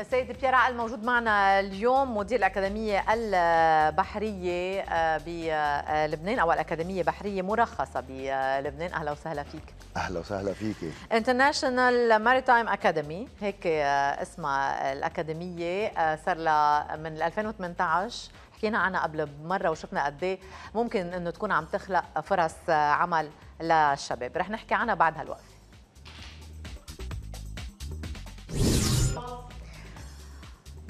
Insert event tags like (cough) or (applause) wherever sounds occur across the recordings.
السيد عقل موجود معنا اليوم مدير الأكاديمية البحرية آه، بلبنان أو الأكاديمية البحرية مرخصة بلبنان أهلا وسهلا فيك أهلا وسهلا فيكي International Maritime Academy هيك آه، اسمها الأكاديمية آه، صار لها من 2018 حكينا عنها قبل مرة وشفنا قد إيه ممكن أنه تكون عم تخلق فرص عمل للشباب رح نحكي عنها بعد هالوقت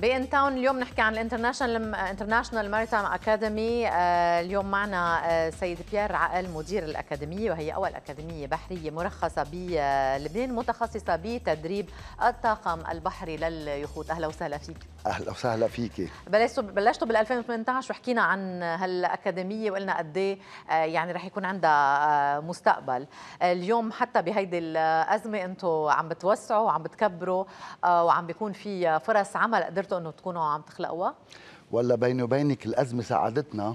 بان تاون اليوم نحكي عن الانترناشنال انترناشنال ماريتايم اكاديمي آه، اليوم معنا آه، سيد بيير عقل مدير الاكاديميه وهي اول اكاديميه بحريه مرخصه بلبنان متخصصه بتدريب الطاقم البحري لليخوت اهلا وسهلا فيك اهلا وسهلا فيك بلشتوا بلشتوا بال 2018 وحكينا عن هالاكاديميه وقلنا قد إيه، آه، يعني رح يكون عندها مستقبل اليوم حتى بهيدي الازمه انتم عم بتوسعوا وعم بتكبروا وعم بيكون في فرص عمل قدرتوا قدرتوا انه تكونوا عم تخلقوها؟ ولا بيني وبينك الازمه ساعدتنا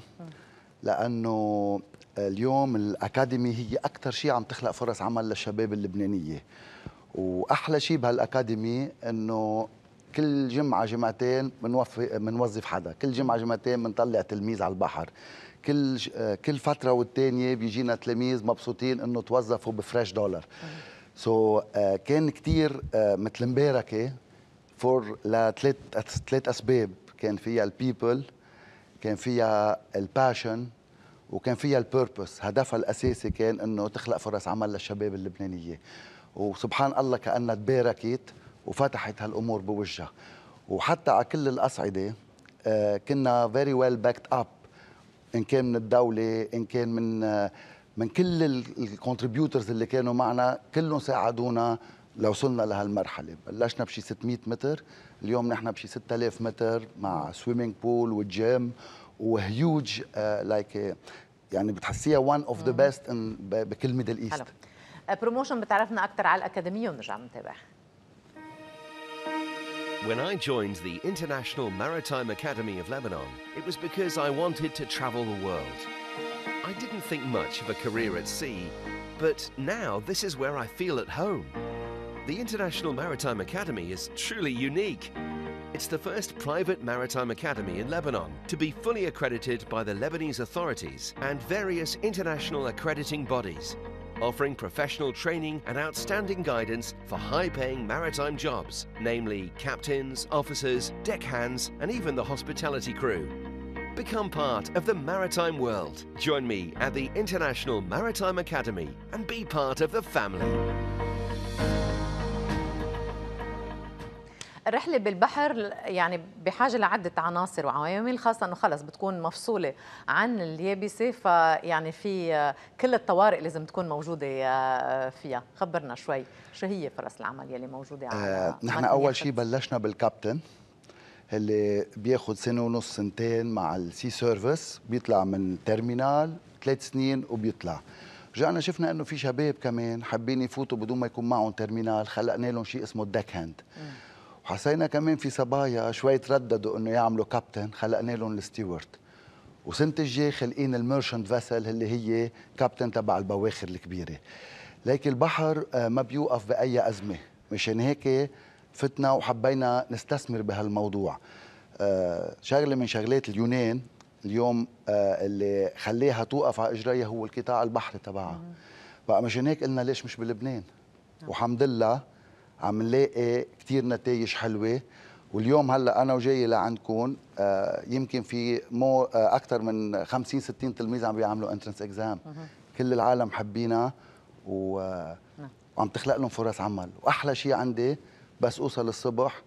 لانه اليوم الاكاديمي هي اكثر شيء عم تخلق فرص عمل للشباب اللبنانيه واحلى شيء بهالاكاديمي انه كل جمعه جمعتين بنوظف حدا كل جمعه جمعتين بنطلع تلميذ على البحر كل آه، كل فتره والثانيه بيجينا تلاميذ مبسوطين انه توظفوا بفريش دولار سو so, uh, كان كثير uh, آه، مثل مباركه فور لثلاث ثلاث اسباب كان فيها البيبل كان فيها الباشن وكان فيها البيربس هدفها الاساسي كان انه تخلق فرص عمل للشباب اللبنانيه وسبحان الله كانها تباركت وفتحت هالامور بوجهها وحتى على كل الاصعده آه، كنا فيري ويل باكت اب ان كان من الدوله ان كان من آه، من كل الكونتريبيوترز اللي كانوا معنا كلهم ساعدونا لو وصلنا لهالمرحله بلشنا بشي 600 متر اليوم نحن بشي 6000 متر مع سويمينج بول وجيم وهيوج لايك يعني بتحسيها وان اوف ذا بيست بكل ميدل ايست بروموشن بتعرفنا اكثر على الاكاديميه ونرجع نتابع When I joined the International Maritime Academy of Lebanon, it was because I wanted to travel the world. I didn't think much of a career at sea, but now this is where I feel at home. The International Maritime Academy is truly unique. It's the first private maritime academy in Lebanon to be fully accredited by the Lebanese authorities and various international accrediting bodies, offering professional training and outstanding guidance for high-paying maritime jobs, namely captains, officers, deckhands, and even the hospitality crew. Become part of the maritime world. Join me at the International Maritime Academy and be part of the family. الرحله بالبحر يعني بحاجه لعده عناصر وعوامل خاصه انه خلص بتكون مفصوله عن اليابسه فيعني في آه، كل الطوارئ لازم تكون موجوده آه، فيها خبرنا شوي شو هي فرص العمل يلي موجوده على آه، نحن اول شيء بلشنا بالكابتن اللي بياخذ سنه ونص سنتين مع السي سيرفيس بيطلع من تيرمينال ثلاث سنين وبيطلع رجعنا شفنا انه في شباب كمان حابين يفوتوا بدون ما يكون معهم تيرمينال خلقنا لهم شيء اسمه الدك هاند وحسينا كمان في صبايا شوي ترددوا انه يعملوا كابتن خلقنا لهم الستيوارت وسنة الجاي خلقين الميرشنت فيسل اللي هي كابتن تبع البواخر الكبيرة لكن البحر آه، ما بيوقف بأي أزمة مشان هيك فتنا وحبينا نستثمر بهالموضوع آه، شغلة من شغلات اليونان اليوم آه، اللي خليها توقف على إجريها هو القطاع البحري تبعها بقى مشان هيك قلنا ليش مش بلبنان نعم. وحمد لله عم نلاقي كثير نتائج حلوه واليوم هلا انا وجاي لعندكم آه، يمكن في مو آه، اكثر من 50 60 تلميذ عم بيعملوا انترنس اكزام كل العالم حبينا و... نعم. وعم تخلق لهم فرص عمل واحلى شيء عندي بس اوصل الصبح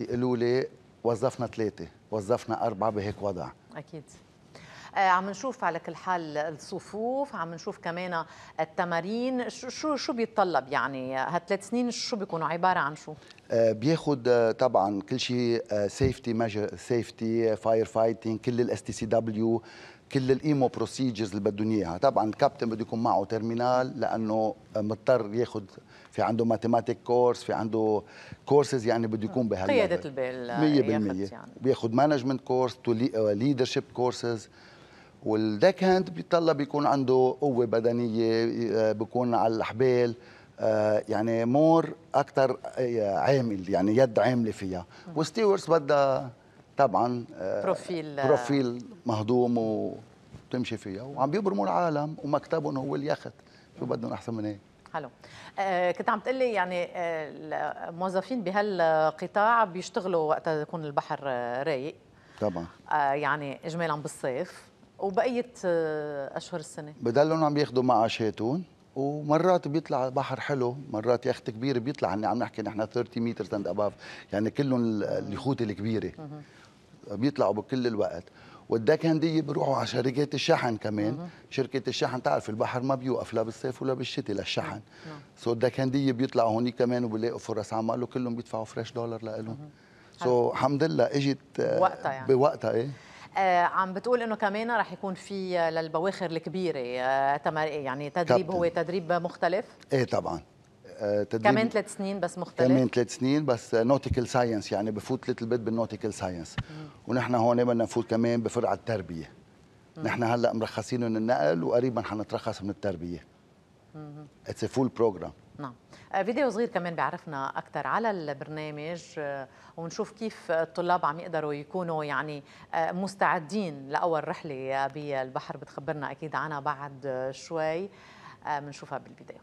يقولوا لي وظفنا ثلاثه وظفنا اربعه بهيك وضع اكيد آه، عم نشوف على كل حال الصفوف عم نشوف كمان التمارين شو شو بيتطلب يعني هالثلاث سنين شو بيكونوا عباره عن شو آه، بياخد آه، طبعا كل شيء سيفتي ماجر سيفتي فاير فايتنج كل الاس تي سي دبليو كل الايمو بروسيجرز اللي بدهم اياها طبعا الكابتن بده يكون معه ترمينال لانه مضطر ياخذ في عنده ماتيماتيك كورس في عنده كورسز يعني بده يكون بهال قياده البال 100% يعني. بياخذ مانجمنت كورس تو ليدرشيب كورسز والداك هاند بيتطلب يكون عنده قوه بدنيه آه، بيكون على الحبال آه، يعني مور اكثر آه، عامل يعني يد عامله فيها وستيورس بدها طبعا بروفيل بروفيل مهضوم وتمشي فيها وعم بيبرموا العالم ومكتبهم هو اليخت شو بدهم احسن من هيك حلو كنت عم تقلي يعني الموظفين بهالقطاع بيشتغلوا وقت يكون البحر رايق طبعا يعني اجمالا بالصيف وبقيه آه، اشهر السنه بضلهم عم ياخذوا معاش هاتون ومرات بيطلع بحر حلو مرات يخت كبير بيطلع عم نحكي نحن 30 متر اند اباف يعني كلهم اليخوت الكبيره بيطلعوا بكل الوقت هندية بيروحوا على شركات الشحن كمان شركة الشحن تعرف البحر ما بيوقف لا بالصيف ولا بالشتاء للشحن سو نعم، هندية نعم. بيطلعوا هونيك كمان وبيلاقوا فرص عمل وكلهم بيدفعوا فريش دولار لهم سو الحمد لله اجت بوقتها آه، يعني بوقتها ايه آه، عم بتقول انه كمان رح يكون في للبواخر الكبيره آه، يعني تدريب كابتن. هو تدريب مختلف ايه طبعا آه، تدريب كمان ثلاث سنين بس مختلف كمان ثلاث سنين بس نوتيكال ساينس يعني بفوت ليتل بيت بالنوتيكال ساينس ونحن هون بدنا نفوت كمان بفرع التربيه نحن هلا مرخصين من النقل وقريبا حنترخص من التربيه اتس فول بروجرام نعم آه، فيديو صغير كمان بيعرفنا اكثر على البرنامج آه، ونشوف كيف الطلاب عم يقدروا يكونوا يعني آه، مستعدين لاول رحله بالبحر بتخبرنا اكيد عنها بعد شوي بنشوفها بالفيديو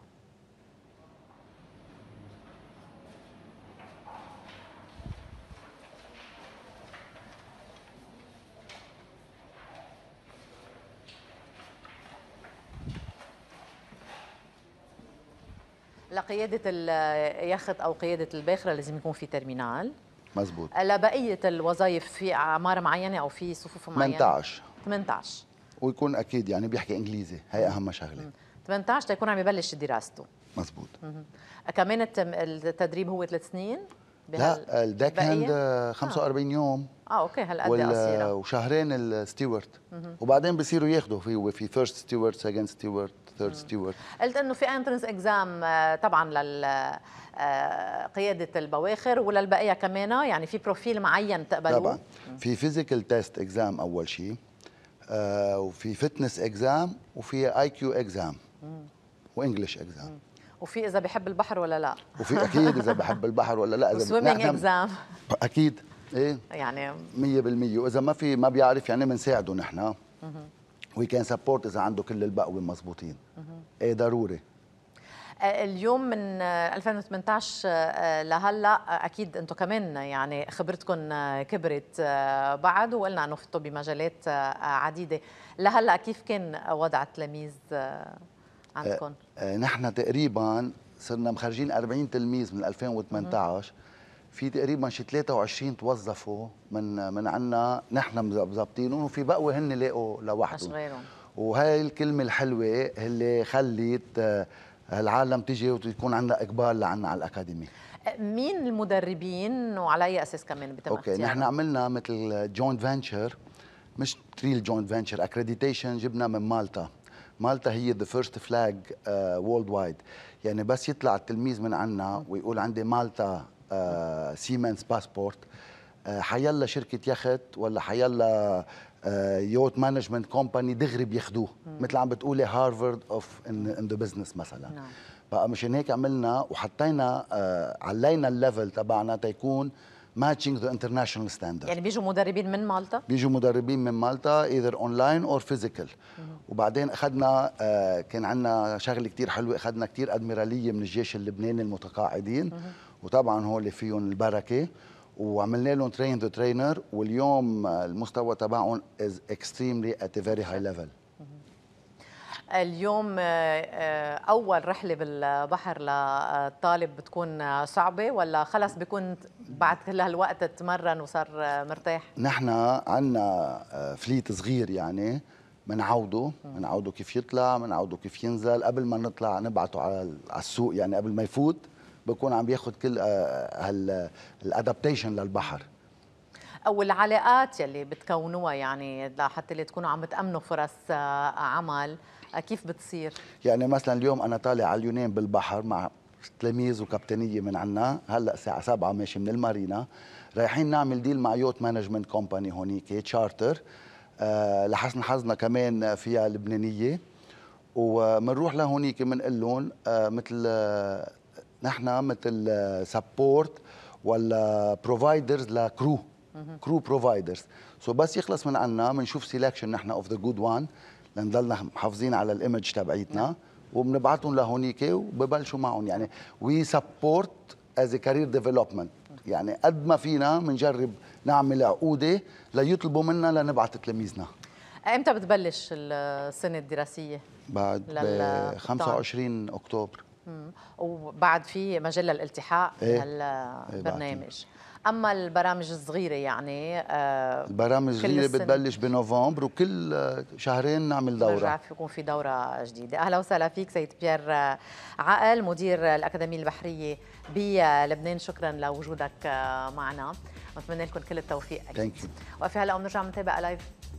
لقياده اليخت او قياده الباخره لازم يكون في ترمينال مزبوط لبقيه الوظائف في اعمار معينه او في صفوف معينه 18 18 ويكون اكيد يعني بيحكي انجليزي هي اهم شغله 18 تيكون عم يبلش دراسته مزبوط كمان التدريب هو ثلاث سنين لا الداك هاند 45 آه. يوم آه،, اه اوكي هالقد وال... قصيره وشهرين الستيوارت وبعدين بصيروا ياخذوا في في فيرست ستيوارت سكند ستيوارت ثيرد ستيوارد قلت انه في انترنس اكزام آه، طبعا لل آه، قياده البواخر وللبقيه كمان يعني في بروفيل معين بتقبلوه طبعا في فيزيكال تيست اكزام اول شيء آه، وفي فتنس اكزام وفي اي كيو اكزام وانجلش اكزام وفي اذا بحب البحر ولا لا وفي اكيد اذا بحب البحر ولا لا اذا سويمنج (laughs) اكزام اكيد ايه يعني 100% واذا ما في ما بيعرف يعني بنساعده نحن وي كان سبورت اذا عنده كل البقوه مضبوطين ايه ضروري آه، اليوم من 2018 آه، آه، لهلا اكيد انتم كمان يعني خبرتكم كبرت بعد وقلنا انه فتوا بمجالات عديده لهلا كيف كان وضع التلاميذ عندكم؟ نحن تقريبا صرنا مخرجين 40 تلميذ من 2018 في تقريبا شي 23 توظفوا من من عنا نحن مظبطينهم وفي بقوا هن لاقوا لوحدهم غيرهم وهي الكلمه الحلوه اللي خلت آه، العالم تجي وتكون عندنا اقبال لعنا على الاكاديمي أه، مين المدربين وعلى اي اساس كمان بتم اوكي نحن عملنا مثل جوينت فانشر مش تريل جوينت فانشر اكريديتيشن جبنا من مالطا مالطا هي ذا فيرست فلاج وورلد وايد يعني بس يطلع التلميذ من عنا ويقول عندي مالطا سيمنز آه، باسبورت آه، حيلا شركه يخت ولا حيلا آه، يوت مانجمنت كومباني دغري بياخدوه مثل عم بتقولي هارفارد اوف ان ذا بزنس مثلا نعم. بقى مشان هيك عملنا وحطينا علينا الليفل تبعنا تيكون ماتشنج ذا انترناشونال ستاندرد يعني بيجوا مدربين من مالطا بيجوا مدربين من مالطا ايذر اونلاين اور فيزيكال وبعدين اخذنا كان عندنا شغله كثير حلوه اخذنا كثير ادميراليه من الجيش اللبناني المتقاعدين مم. وطبعا هو اللي فيهم البركه وعملنا لهم ترين ذا ترينر واليوم المستوى تبعهم از اكستريملي ات فيري هاي ليفل اليوم آه، آه، اول رحله بالبحر للطالب بتكون صعبه ولا خلص بيكون بعد كل (laughs) هالوقت تمرن وصار مرتاح نحن عندنا فليت آه، صغير يعني بنعوده بنعوده كيف يطلع بنعوده كيف ينزل قبل ما نطلع نبعته على السوق يعني قبل ما يفوت بكون عم بياخد كل آه، هالادابتيشن للبحر او العلاقات يلي بتكونوها يعني لحتى اللي تكونوا عم بتامنوا فرص آه، عمل آه، كيف بتصير يعني مثلا اليوم انا طالع على اليونان بالبحر مع تلاميذ وكابتنيه من عنا هلا الساعه 7 ماشي من المارينا رايحين نعمل ديل مع يوت مانجمنت كومباني هونيك تشارتر أه لحسن حظنا كمان فيها لبنانيه وبنروح لهونيك بنقول لهم أه مثل نحن مثل سبورت ولا بروفايدرز لكرو كرو بروفايدرز سو بس يخلص من عنا بنشوف سيلكشن نحن اوف ذا جود وان لنضلنا محافظين على الايمج تبعيتنا نعم. وبنبعثهم لهونيك وببلشوا معهم يعني وي سبورت از كارير ديفلوبمنت يعني قد ما فينا بنجرب نعمل عقوده ليطلبوا منا لنبعث تلاميذنا امتى بتبلش السنه الدراسيه بعد 25 اكتوبر وبعد في مجله الالتحاق إيه. إيه، بهالبرنامج اما البرامج الصغيره يعني آه البرامج الصغيره بتبلش بنوفمبر وكل شهرين نعمل دوره برجع يكون في دوره جديده اهلا وسهلا فيك سيد بيير عقل مدير الاكاديميه البحريه بلبنان شكرا لوجودك آه، معنا بتمنى لكم كل التوفيق اكيد وفي هلا بنرجع بنتابع لايف